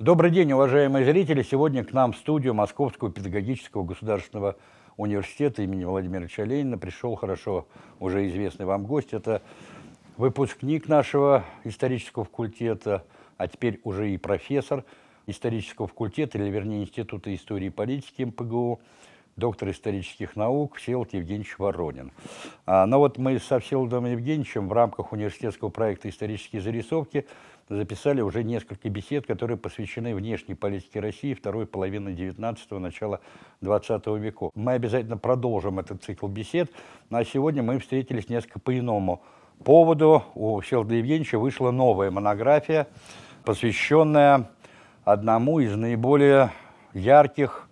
Добрый день, уважаемые зрители! Сегодня к нам в студию Московского педагогического государственного университета имени Владимира Чаленина пришел хорошо уже известный вам гость. Это выпускник нашего исторического факультета, а теперь уже и профессор исторического факультета, или вернее Института истории и политики МПГУ доктор исторических наук Всеволод Евгеньевич Воронин. А, но ну вот мы со Всеволодом Евгеньевичем в рамках университетского проекта «Исторические зарисовки» записали уже несколько бесед, которые посвящены внешней политике России второй половины 19-го, начала 20 века. Мы обязательно продолжим этот цикл бесед, ну, а сегодня мы встретились несколько по-иному поводу. У Всеволода Евгеньевича вышла новая монография, посвященная одному из наиболее ярких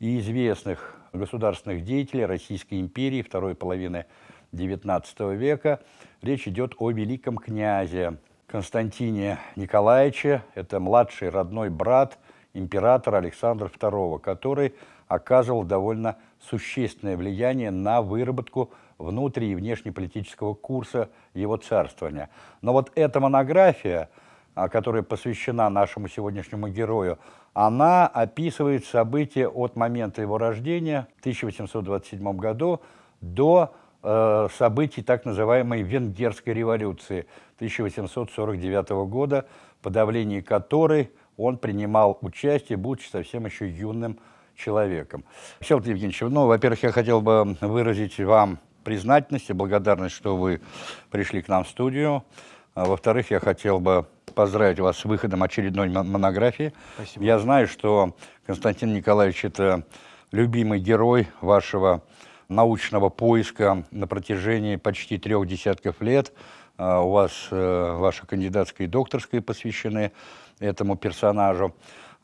и известных государственных деятелей Российской империи второй половины XIX века. Речь идет о великом князе Константине Николаевиче. Это младший родной брат императора Александра II, который оказывал довольно существенное влияние на выработку внутри- и внешнеполитического курса его царствования. Но вот эта монография, а, которая посвящена нашему сегодняшнему герою, она описывает события от момента его рождения в 1827 году до э, событий так называемой Венгерской революции 1849 года, подавлении которой он принимал участие, будучи совсем еще юным человеком. Селт Евгеньевич, ну, во-первых, я хотел бы выразить вам признательность и благодарность, что вы пришли к нам в студию. А во-вторых, я хотел бы поздравить вас с выходом очередной монографии. Спасибо. Я знаю, что Константин Николаевич – это любимый герой вашего научного поиска на протяжении почти трех десятков лет. А, у вас э, ваша кандидатская и докторская посвящены этому персонажу.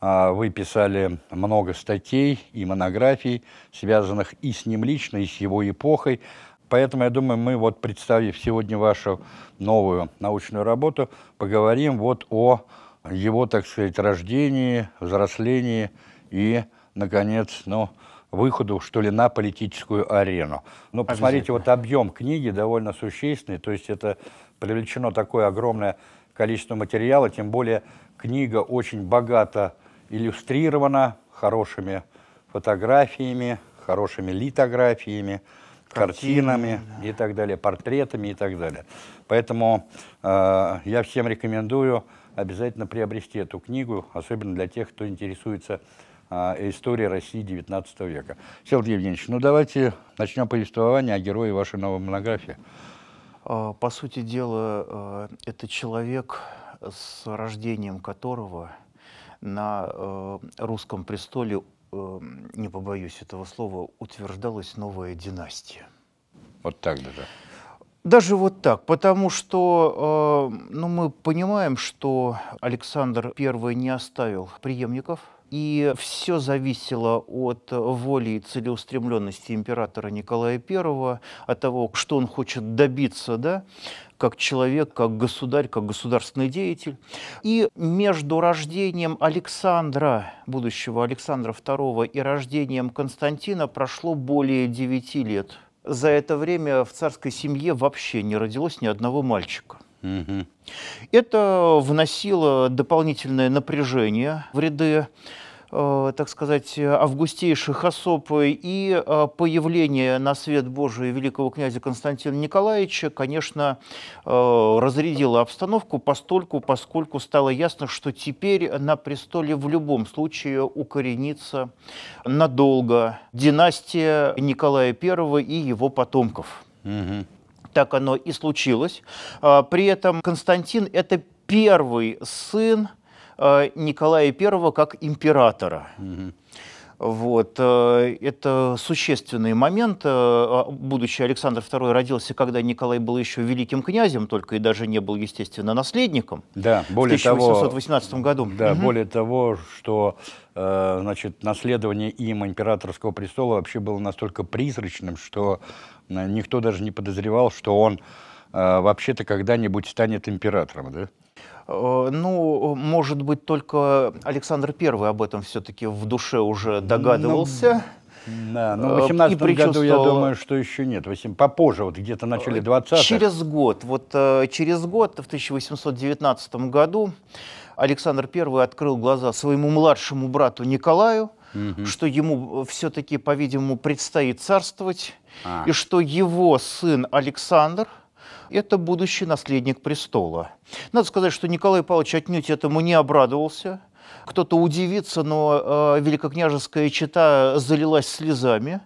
А, вы писали много статей и монографий, связанных и с ним лично, и с его эпохой. Поэтому, я думаю, мы, вот представив сегодня вашу новую научную работу, поговорим вот о его, так сказать, рождении, взрослении и, наконец, ну, выходу, что ли, на политическую арену. Ну, Но посмотрите, вот объем книги довольно существенный, то есть это привлечено такое огромное количество материала, тем более книга очень богато иллюстрирована хорошими фотографиями, хорошими литографиями, картинами да. и так далее, портретами и так далее. Поэтому э, я всем рекомендую обязательно приобрести эту книгу, особенно для тех, кто интересуется э, историей России XIX века. Сергей Евгеньевич, ну давайте начнем повествование о герое вашей новой монографии. Э, по сути дела, э, это человек, с рождением которого на э, русском престоле Эм, не побоюсь этого слова, утверждалась новая династия. Вот так даже? Даже вот так, потому что э, ну, мы понимаем, что Александр I не оставил преемников – и все зависело от э, воли и целеустремленности императора Николая I, от того, что он хочет добиться, да, как человек, как государь, как государственный деятель. И между рождением Александра, будущего Александра II, и рождением Константина прошло более девяти лет. За это время в царской семье вообще не родилось ни одного мальчика. Угу. Это вносило дополнительное напряжение в ряды Э, так сказать, августейших особ и э, появление на свет Божий великого князя Константина Николаевича, конечно, э, разрядило обстановку постольку, поскольку стало ясно, что теперь на престоле в любом случае укоренится надолго династия Николая I и его потомков. Угу. Так оно и случилось. А, при этом Константин – это первый сын а, Николая I как императора. Вот. Э, это существенный момент. Э, а, будущий Александр II родился, когда Николай был еще великим князем, только и даже не был, естественно, наследником. Да, более в 1818 того, году. Да, угу. более того, что э, значит, наследование им императорского престола вообще было настолько призрачным, что Э, никто даже не подозревал, что он э, вообще-то когда-нибудь станет императором, да? Э, ну, может быть, только Александр I об этом все-таки в душе уже ну, догадывался. Ну, да, но в 18 году, я думаю, что еще нет. Попозже, вот где-то начали 20 -х. Через год, вот через год, в 1819 году, Александр I открыл глаза своему младшему брату Николаю, угу. что ему все-таки, по-видимому, предстоит царствовать а. и что его сын Александр это будущий наследник престола. Надо сказать, что Николай Павлович отнюдь этому не обрадовался. Кто-то удивится, но э, великокняжеская чита залилась слезами,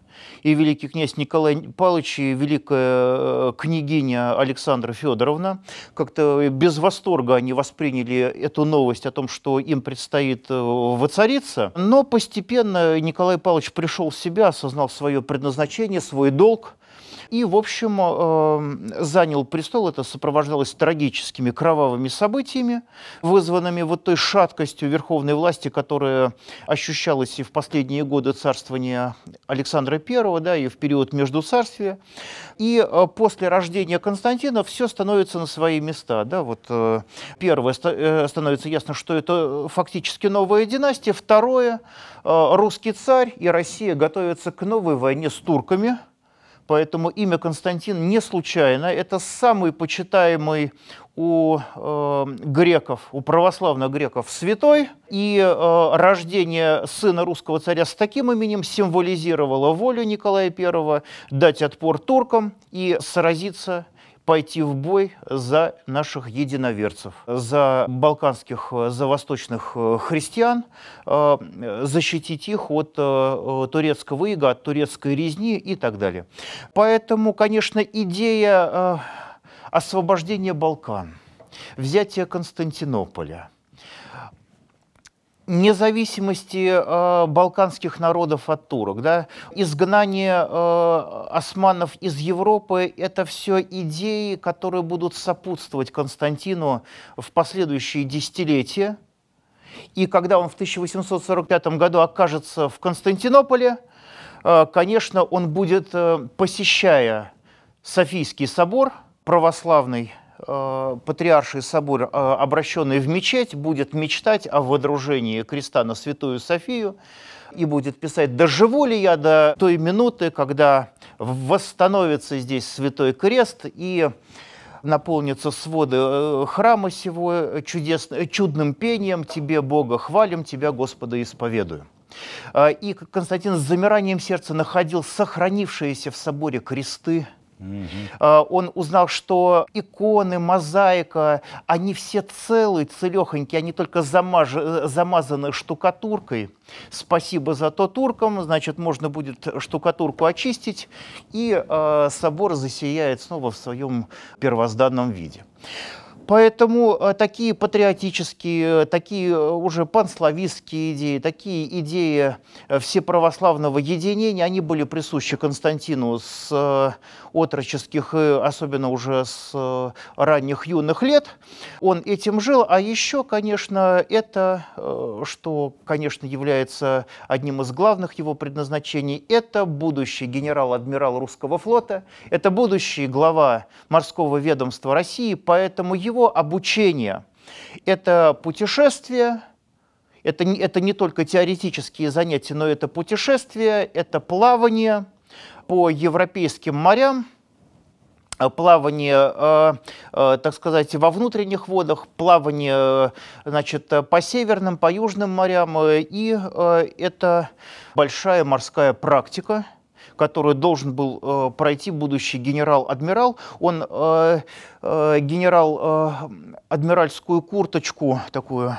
и великий князь Николай Павлович и великая э, княгиня Александра Федоровна как-то без восторга они восприняли эту новость о том, что им предстоит э, воцариться. Но постепенно Николай Павлович пришел в себя, осознал свое предназначение, свой долг – и, в общем, э, занял престол. Это сопровождалось трагическими кровавыми событиями, вызванными вот той шаткостью верховной власти, которая ощущалась и в последние годы царствования Александра I, да, и в период Междуцарствия. И э, после рождения Константина все становится на свои места. Да? Вот, э, первое, становится ясно, что это фактически новая династия. Второе, русский царь и Россия готовятся к новой войне с турками – Поэтому имя Константин не случайно. Это самый почитаемый у э, греков, у православных греков святой. И э, рождение сына русского царя с таким именем символизировало волю Николая I дать отпор туркам и сразиться пойти в бой за наших единоверцев, за балканских, э, за восточных э, христиан, э, защитить их от турецкого ига, от турецкой резни и так далее. Поэтому, конечно, идея освобождения Балкан, взятия Константинополя – независимости э, балканских народов от турок, да, изгнание э, османов из Европы – это все идеи, которые будут сопутствовать Константину в последующие десятилетия. И когда он в 1845 году окажется в Константинополе, э, конечно, он будет, э, посещая Софийский собор православный, Э, Патриарший собор, э, обращенный в мечеть, будет мечтать о водружении креста на Святую Софию и будет писать «Доживу ли я до той минуты, когда восстановится здесь Святой Крест и наполнится своды э, храма сего чудес, чудным пением, Тебе, Бога, хвалим, Тебя, Господа, исповедую. И Константин с замиранием сердца находил сохранившиеся в соборе кресты, Э, он узнал, что иконы, мозаика, они все целые, целехонькие, они только замаж... Э, замазаны штукатуркой. Спасибо за то туркам, значит, можно будет штукатурку очистить, и э, собор засияет снова в своем первозданном виде. Поэтому э, такие патриотические, такие уже панславистские идеи, такие идеи всеправославного единения, они были присущи Константину с отроческих, и э, особенно уже с э, ранних юных лет. Он этим жил. А еще, конечно, это, э, что, конечно, является одним из главных его предназначений, это будущий генерал-адмирал русского флота, это будущий глава морского ведомства России, поэтому его обучение – это путешествие, это, не это не только теоретические занятия, но это путешествие, это плавание, по европейским морям э, плавание, э, э, так сказать, во внутренних водах, плавание, значит, по северным, по южным морям, и это большая морская практика, которую должен был пройти будущий генерал-адмирал. Он генерал-адмиральскую курточку такую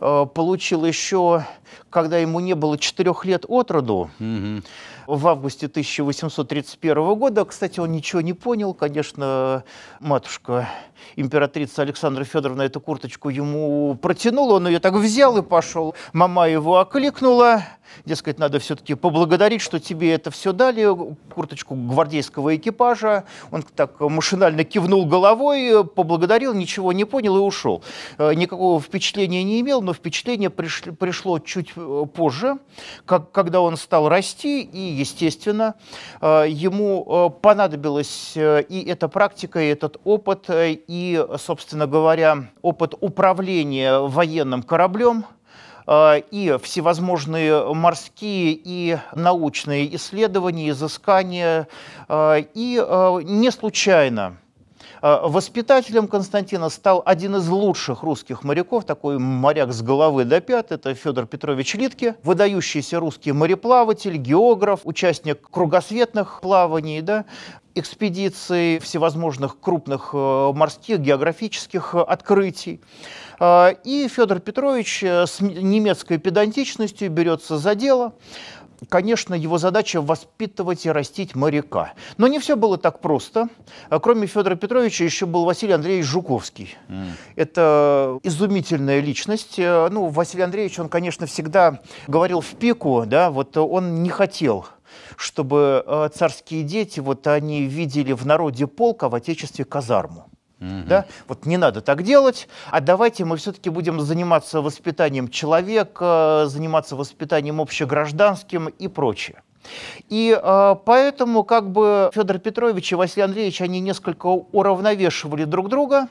получил еще, когда ему не было четырех лет от роду. Mm-hmm в августе 1831 года. Кстати, он ничего не понял. Конечно, матушка императрица Александра Федоровна эту курточку ему протянула, он ее так взял и пошел. Мама его окликнула, Дескать, надо все-таки поблагодарить, что тебе это все дали, курточку гвардейского экипажа. Он так машинально кивнул головой, поблагодарил, ничего не понял и ушел. Э, никакого впечатления не имел, но впечатление пришло, пришло чуть э, позже, как, когда он стал расти, и, естественно, э, ему понадобилась и эта практика, и этот опыт, и, собственно говоря, опыт управления военным кораблем – Э, и всевозможные морские и научные исследования, изыскания. Э, и э, не случайно Э, воспитателем Константина стал один из лучших русских моряков, такой моряк с головы до пят, это Федор Петрович Литке, выдающийся русский мореплаватель, географ, участник кругосветных плаваний, да, экспедиций, всевозможных крупных э, морских географических открытий. Э, и Федор Петрович с немецкой педантичностью берется за дело, конечно, его задача воспитывать и растить моряка. Но не все было так просто. А кроме Федора Петровича еще был Василий Андреевич Жуковский. Mm. Это изумительная личность. Э, ну, Василий Андреевич, он, конечно, всегда говорил в пику, да, вот он не хотел чтобы э, царские дети, вот они видели в народе полк, а в отечестве казарму. Угу. Да? Вот не надо так делать, а давайте мы все-таки будем заниматься воспитанием человека, заниматься воспитанием общегражданским и прочее. И э, поэтому как бы Федор Петрович и Василий Андреевич, они несколько уравновешивали друг друга,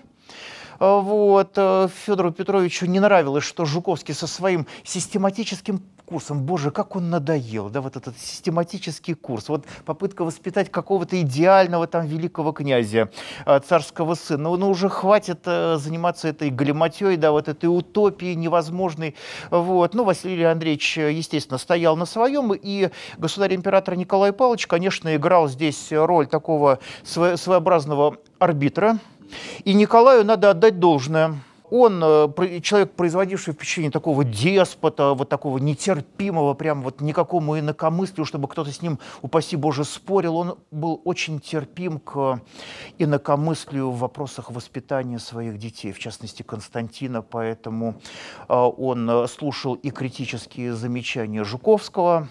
а, вот. Э, Федору Петровичу не нравилось, что Жуковский со своим систематическим курсом, боже, как он надоел, да, вот этот систематический курс, вот попытка воспитать какого-то идеального там великого князя, э, царского сына, ну, ну уже хватит э, заниматься этой галиматьей, да, вот этой утопией невозможной, вот, ну, Василий Андреевич, естественно, стоял на своем, и государь-император Николай Павлович, конечно, играл здесь роль такого своеобразного арбитра, и Николаю надо отдать должное. Он э, человек, производивший впечатление такого деспота, вот такого нетерпимого, прям вот никакому инакомыслию, чтобы кто-то с ним, упаси Боже, спорил. Он был очень терпим к инакомыслию в вопросах воспитания своих детей, в частности Константина, поэтому э, он э, слушал и критические замечания Жуковского,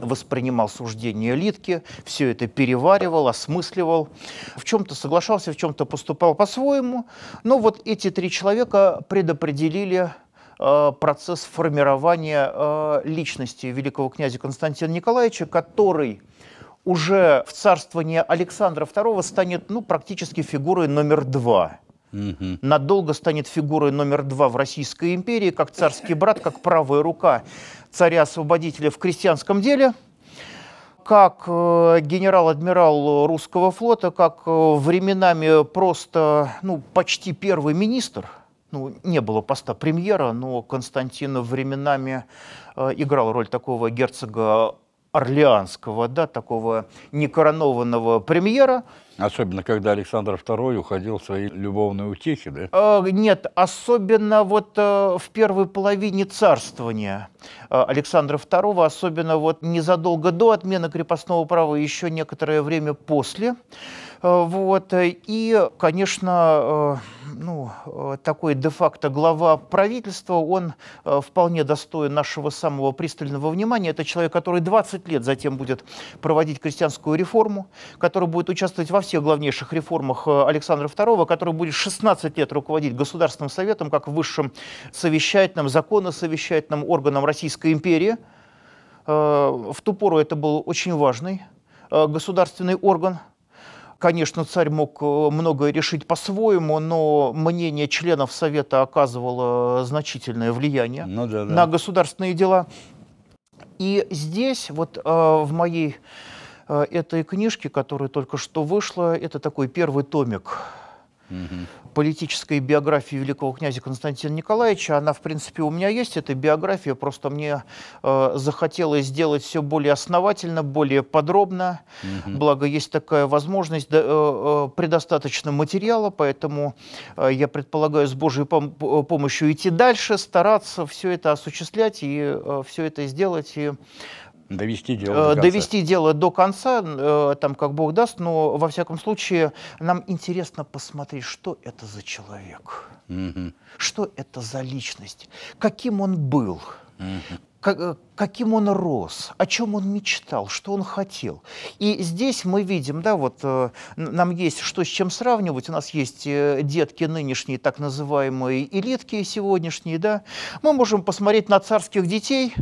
воспринимал суждения Литки, все это переваривал, осмысливал, в чем-то соглашался, в чем-то поступал по-своему, но вот эти три человека предопределили э, процесс формирования э, личности великого князя Константина Николаевича, который уже в царствовании Александра II станет ну, практически фигурой номер два – угу. надолго станет фигурой номер два в Российской империи, как царский брат, как правая рука царя-освободителя в крестьянском деле, как э, генерал-адмирал русского флота, как э, временами просто, ну, почти первый министр – ну, не было поста премьера, но Константин временами э, играл роль такого герцога Орлеанского, да, такого некоронованного премьера, Особенно, когда Александр II уходил в свои любовные утехи, да? А, нет, особенно вот а, в первой половине царствования а, Александра II, особенно вот незадолго до отмены крепостного права, еще некоторое время после, Э, вот. Э, и, конечно, э, ну, такой де-факто глава правительства, он вполне достоин нашего самого пристального внимания. Это человек, который 20 лет затем будет проводить крестьянскую реформу, который будет участвовать во всех главнейших реформах Александра II, который будет 16 лет руководить Государственным Советом как высшим совещательным, законосовещательным органом Российской империи. В ту пору это был очень важный государственный орган – Конечно, царь мог э, многое решить по-своему, но мнение членов Совета оказывало э, значительное влияние ну, да, да. на государственные дела. И здесь, вот э, в моей э, этой книжке, которая только что вышла, это такой первый томик Угу. Политической биографии великого князя Константина Николаевича, она, в принципе, у меня есть, эта биография, просто мне э, захотелось сделать все более основательно, более подробно, угу. благо есть такая возможность, да, э, э, предостаточно материала, поэтому э, я предполагаю с Божьей пом э, помощью идти дальше, стараться все это осуществлять и э, все это сделать, и Довести дело э, до конца. Довести дело до конца, э, там как Бог даст, но во всяком случае нам интересно посмотреть, что это за человек, угу. что это за личность, каким он был, угу как, э, каким он рос, о чем он мечтал, что он хотел. И здесь мы видим, да, вот нам есть что с чем сравнивать, у нас есть э, детки нынешние, так называемые элитки сегодняшние, да. Мы можем посмотреть на царских детей,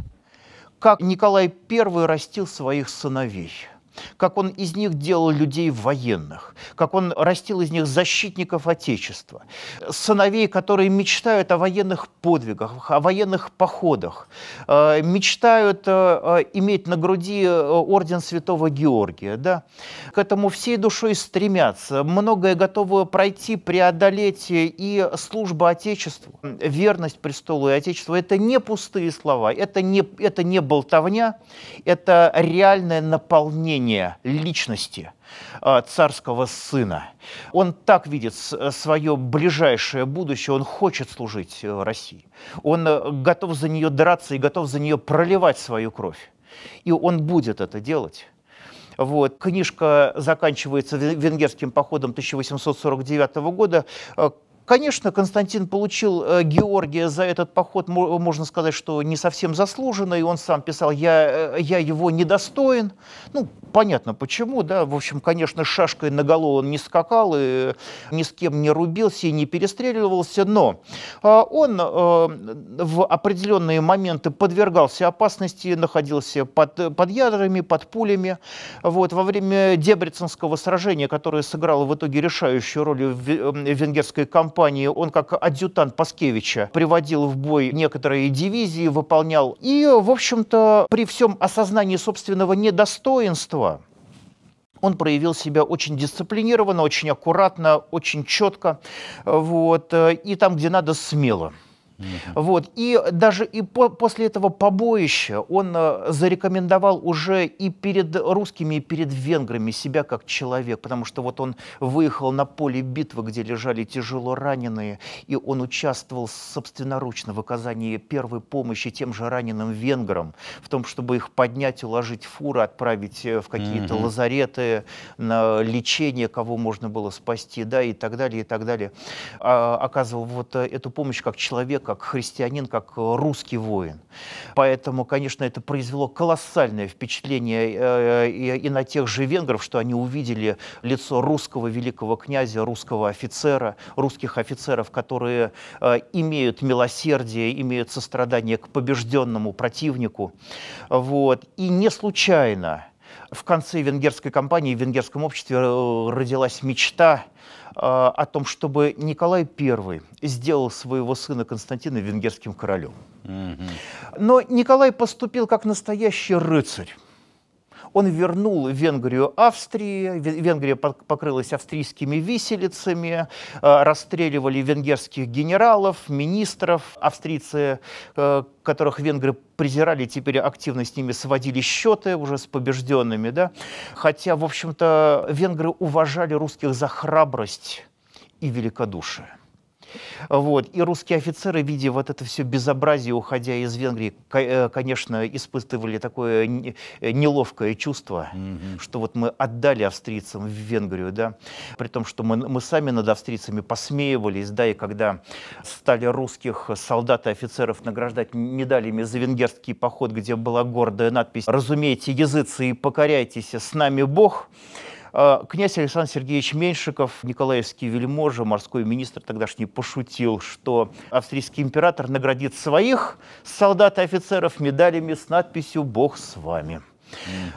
как Николай I растил своих сыновей – как он из них делал людей военных, как он растил из них защитников Отечества, сыновей, которые мечтают о военных подвигах, о военных походах, э, мечтают э, э, иметь на груди орден Святого Георгия. Да? К этому всей душой стремятся, многое готовы пройти, преодолеть и служба Отечеству, верность престолу и Отечеству. Это не пустые слова, это не, это не болтовня, это реальное наполнение изменение личности а, царского сына. Он так видит э, свое ближайшее будущее, он хочет служить э, России. Он э, готов за нее драться и готов за нее проливать свою кровь. И он будет это делать. Вот. Книжка заканчивается венгерским походом 1849 года, Конечно, Константин получил э, Георгия за этот поход, можно сказать, что не совсем заслуженно, и он сам писал, я, э, я его недостоин. Ну, понятно почему, да, в общем, конечно, шашкой на голову он не скакал, и э, ни с кем не рубился и не перестреливался, но он в определенные моменты подвергался опасности, находился под, под ядрами, под пулями. Вот, во время Дебрицинского сражения, которое сыграло в итоге решающую роль в венгерской кампании, кампании он как адъютант Паскевича приводил в бой некоторые дивизии, выполнял. И, в общем-то, при всем осознании собственного недостоинства он проявил себя очень дисциплинированно, очень аккуратно, очень четко. Вот. Э, и там, где надо, смело. Угу. Вот. И даже и по после этого побоища он э, зарекомендовал уже и перед русскими, и перед венграми себя как человек, потому что вот он выехал на поле битвы, где лежали тяжело раненые, и он участвовал собственноручно в оказании первой помощи тем же раненым венграм, в том, чтобы их поднять, уложить в фуры, отправить э, в какие-то угу. лазареты, на лечение, кого можно было спасти, да, и так далее, и так далее. А, оказывал вот э, эту помощь как человека, как христианин, как э, русский воин. Поэтому, конечно, это произвело колоссальное впечатление э, и, на тех же венгров, что они увидели лицо русского великого князя, русского офицера, русских офицеров, которые э, имеют милосердие, имеют сострадание к побежденному противнику. Вот. И не случайно в конце венгерской кампании в венгерском обществе э, родилась мечта э, о том, чтобы Николай I сделал своего сына Константина венгерским королем. Но Николай поступил как настоящий рыцарь. Он вернул Венгрию Австрии, Венгрия покрылась австрийскими виселицами, э, расстреливали венгерских генералов, министров, австрийцы, э, которых венгры презирали, теперь активно с ними сводили счеты уже с побежденными. Да? Хотя, в общем-то, венгры уважали русских за храбрость и великодушие. Вот. И русские офицеры, видя вот это все безобразие, уходя из Венгрии, э, конечно, испытывали такое э, неловкое чувство, mm-hmm. что вот мы отдали австрийцам в Венгрию, да, при том, что мы, мы сами над австрийцами посмеивались, да, и когда стали русских солдат и офицеров награждать медалями за венгерский поход, где была гордая надпись «Разумейте языцы и покоряйтесь, с нами Бог», Э, князь Александр Сергеевич Меньшиков, Николаевский вельможа, морской министр тогдашний, пошутил, что австрийский император наградит своих солдат и офицеров медалями с надписью «Бог с вами».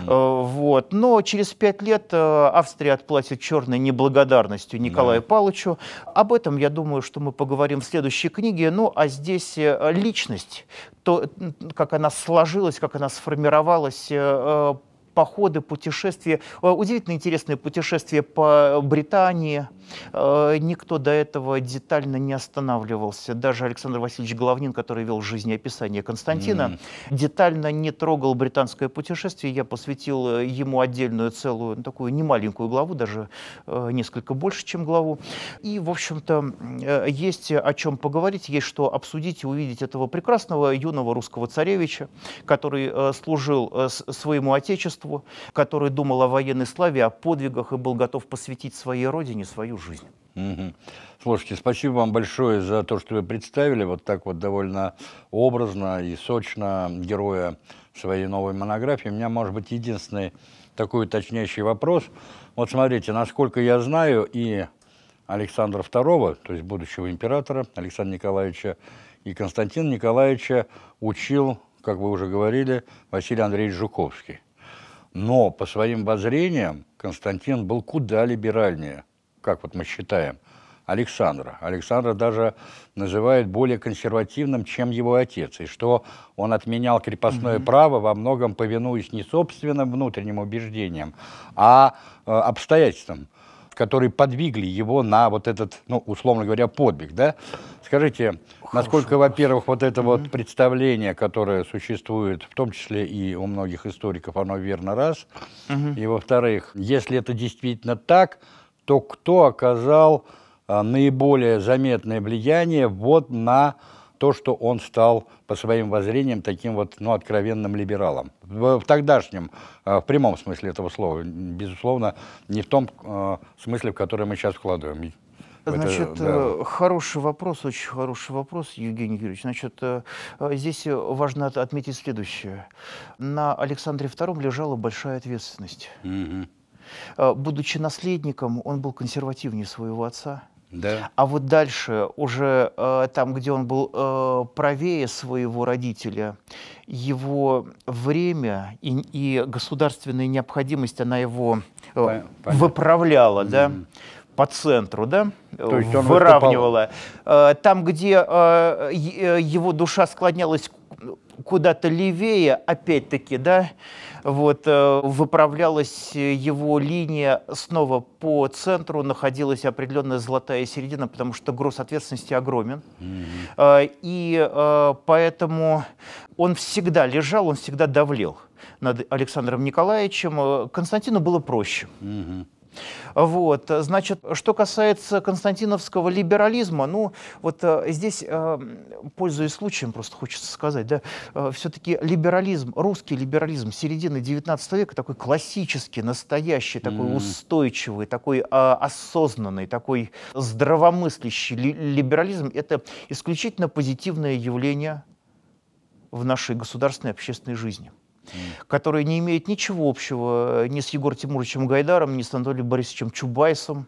Угу. Вот. Но через пять лет э, Австрия отплатит черной неблагодарностью Николаю да. Павловичу. Об этом, я думаю, что мы поговорим в следующей книге. Ну, а здесь личность, то, как она сложилась, как она сформировалась походы, путешествия. Э, удивительно интересные путешествия по Британии. Э, никто до этого детально не останавливался. Даже Александр Васильевич Головнин, который вел жизнеописание Константина, mm. детально не трогал британское путешествие. Я посвятил э, ему отдельную целую ну, такую немаленькую главу, даже несколько больше, чем главу. И, в общем-то, есть о чем поговорить, есть что обсудить и увидеть этого прекрасного юного русского царевича, который служил своему отечеству, обществу, который думал о военной славе, о подвигах и был готов посвятить своей родине свою жизнь. Угу. Слушайте, спасибо вам большое за то, что вы представили вот так вот довольно образно и сочно героя своей новой монографии. У меня, может быть, единственный такой уточняющий вопрос. Вот смотрите, насколько я знаю, и Александра II, то есть будущего императора Александра Николаевича, и Константина Николаевича учил, как вы уже говорили, Василий Андреевич Жуковский. Но по своим воззрениям Константин был куда либеральнее, как вот мы считаем, Александра. Александра даже называют более консервативным, чем его отец, и что он отменял крепостное угу. право во многом повинуясь не собственным внутренним убеждениям, а э, обстоятельствам которые подвигли его на вот этот, ну, условно говоря, подвиг, да? Скажите, Хорошо. насколько, во-первых, вот это вот представление, которое существует, в том числе и у многих историков, оно верно раз, угу. и, во-вторых, если это действительно так, то кто оказал а, наиболее заметное влияние вот на то, что он стал по своим воззрениям таким вот, ну, откровенным либералом. В, в тогдашнем, э, в прямом смысле этого слова, безусловно, не в том э, смысле, в который мы сейчас вкладываем. Значит, это, да. Э, хороший вопрос, очень хороший вопрос, Евгений Юрьевич. Значит, здесь важно отметить следующее. На Александре II лежала большая ответственность. Угу. Будучи наследником, он был консервативнее своего отца. Да. А вот дальше, уже э, там, где он был э, правее своего родителя, его время и, и государственная необходимость, она его э, Понятно. выправляла, mm да? по центру, да, э, То есть он выравнивала. Выступал... Э, там, где э, его душа склонялась куда-то левее, опять-таки, да, вот, э, выправлялась его линия снова по центру, находилась определенная золотая середина, потому что груз ответственности огромен. Mm-hmm. И э, поэтому он всегда лежал, он всегда давлел над Александром Николаевичем. Константину было проще. Mm-hmm. Вот, значит, что касается константиновского либерализма, ну, вот э, здесь, э, пользуясь случаем, просто хочется сказать, да, э, все-таки либерализм, русский либерализм середины XIX века, такой классический, настоящий, такой mm. устойчивый, такой осознанный, такой здравомыслящий либерализм, это исключительно позитивное явление в нашей государственной общественной жизни которые не имеют ничего общего э, ни с Егором Тимуровичем Гайдаром, ни с Анатолием Борисовичем Чубайсом,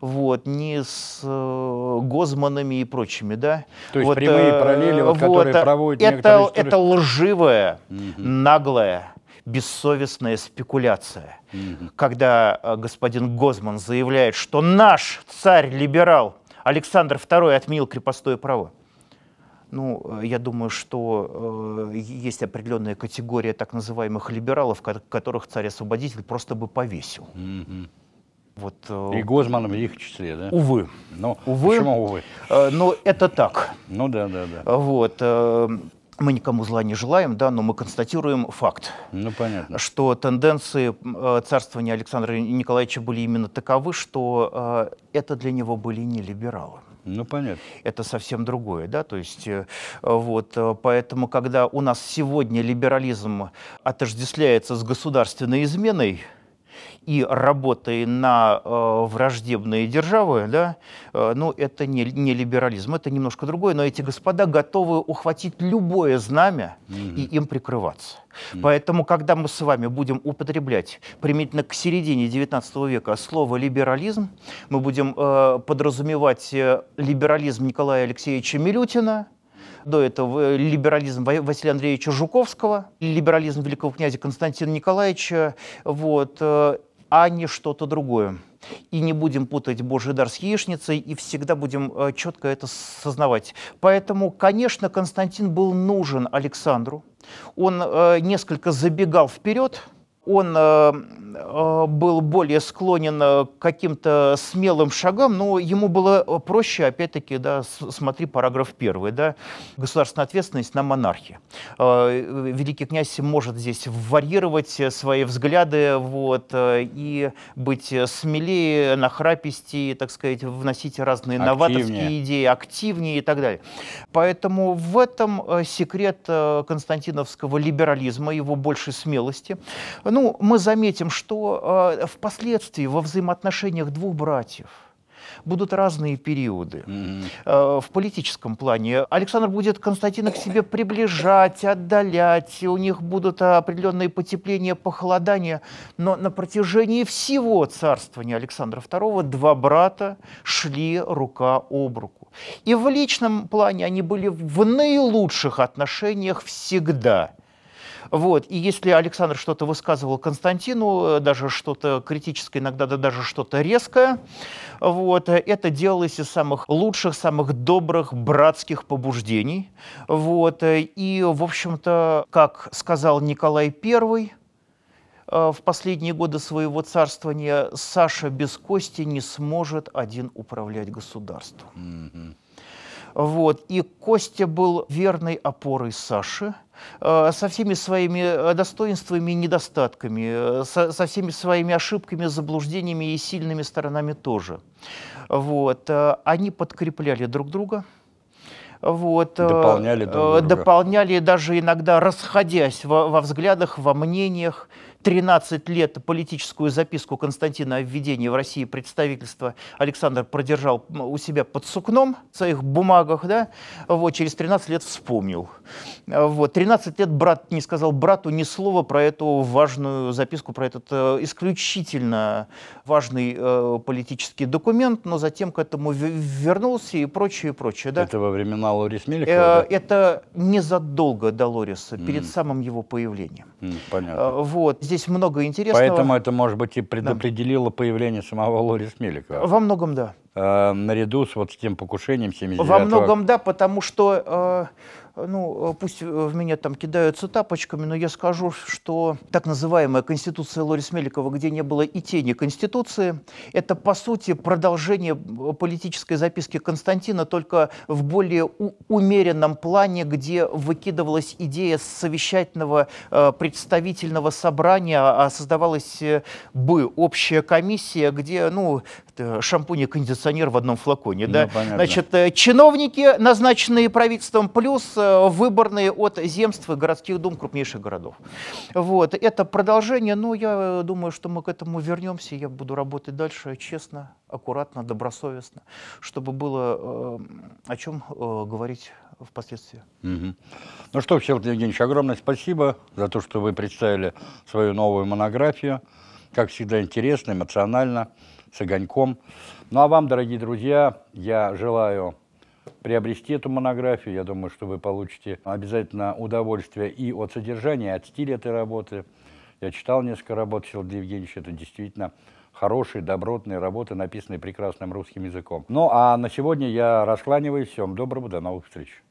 вот, ни с э, Гозманами и прочими. Да? То есть вот, прямые э, параллели, вот, которые вот, э, проводят это, это лживая, mm-hmm. наглая, бессовестная спекуляция. mm Когда э, господин Гозман заявляет, что наш царь-либерал Александр II отменил крепостное право. Ну, э, я думаю, что э, есть определенная категория так называемых либералов, которых царь-освободитель просто бы повесил. Mm-hmm. Вот, э, И Гозман в их числе, да? Увы. Но, ну, увы. Почему увы? Э, но это так. Ну да, да, да. Э, вот. Э, мы никому зла не желаем, да, но мы констатируем факт, ну, понятно. что тенденции э, царствования Александра Николаевича были именно таковы, что это для него были не либералы. Ну, понятно. Это совсем другое, да, то есть э, вот, э, поэтому, когда у нас сегодня либерализм отождествляется с государственной изменой, и работой на э, враждебные державы, да, э, ну, это не, не либерализм, это немножко другое, но эти господа готовы ухватить любое знамя mm-hmm. и им прикрываться. Mm-hmm. Поэтому, когда мы с вами будем употреблять примитивно к середине XIX века слово «либерализм», мы будем э, подразумевать э, либерализм Николая Алексеевича Милютина, до этого э, либерализм Василия Андреевича Жуковского, либерализм великого князя Константина Николаевича, вот, э, а не что-то другое. И не будем путать Божий дар с яичницей, и всегда будем э, четко это сознавать. Поэтому, конечно, Константин был нужен Александру. Он э, несколько забегал вперед – он э, э, был более склонен э, к каким-то смелым шагам, но ему было проще, опять-таки, да, смотри параграф первый, да, государственная ответственность на монархии. Великий князь может здесь варьировать свои взгляды, вот, и быть смелее, нахрапистее, так сказать, вносить разные активнее. новаторские идеи, активнее и так далее. Поэтому в этом секрет константиновского либерализма, его большей смелости ну, мы заметим, что э, впоследствии во взаимоотношениях двух братьев будут разные периоды mm-hmm. э, в политическом плане. Александр будет Константина к себе приближать, отдалять, у них будут определенные потепления, похолодания, но на протяжении всего царствования Александра II два брата шли рука об руку. И в личном плане они были в наилучших отношениях всегда – вот. И если Александр что-то высказывал Константину, э, даже что-то критическое, иногда да, даже что-то резкое, вот, это делалось из самых лучших, самых добрых братских побуждений. Вот. И, в общем-то, как сказал Николай I, э, в последние годы своего царствования Саша без кости не сможет один управлять государством. Mm-hmm. Вот. И Костя был верной опорой Саши – Э, со всеми своими э, достоинствами и недостатками, э, со, всеми своими ошибками, заблуждениями и сильными сторонами тоже. Вот. Они подкрепляли друг друга. Вот, дополняли друг друга. Дополняли даже иногда, расходясь во, во взглядах, во мнениях, 13 лет политическую записку Константина о введении в России представительства Александр продержал у себя под сукном в своих бумагах, да, вот, через 13 лет вспомнил. Э, вот, 13 лет брат не сказал брату ни слова про эту важную записку, про этот э, исключительно важный э, политический документ, но затем к этому вернулся и прочее, и прочее, да. Это во времена Лорис Меликова? Э, да? Это незадолго до Лориса, mm. перед самым его появлением. Mm, понятно. Э, вот, здесь здесь много интересного. Поэтому это, может быть, и предопределило да. появление самого Лорис Меликова. Во многом да. Э, наряду с вот с тем покушением 79 -го. Во многом да, потому что э, ну, э, пусть э, в меня там кидаются тапочками, но я скажу, что так называемая Конституция Лорис Меликова, где не было и тени Конституции, это, по сути, продолжение э, политической записки Константина, только в более умеренном плане, где выкидывалась идея совещательного э, представительного собрания, а создавалась бы общая комиссия, где, ну, шампунь и кондиционер в одном флаконе, ну, да? Понятно. Значит, чиновники, назначенные правительством, плюс Э, выборные от земств городских дум крупнейших городов. Вот. Это продолжение, но я э, думаю, что мы к этому вернемся, я буду работать дальше честно, аккуратно, добросовестно, чтобы было э, о чем говорить впоследствии. Угу. Ну что, Всеволод Евгеньевич, огромное спасибо за то, что вы представили свою новую монографию. Как всегда, интересно, эмоционально, с огоньком. Ну а вам, дорогие друзья, я желаю приобрести эту монографию. Я думаю, что вы получите обязательно удовольствие и от содержания, и от стиля этой работы. Я читал несколько работ Сергея Евгеньевича. Это действительно хорошие, добротные работы, написанные прекрасным русским языком. Ну а на сегодня я раскланиваюсь. Всем доброго, до новых встреч.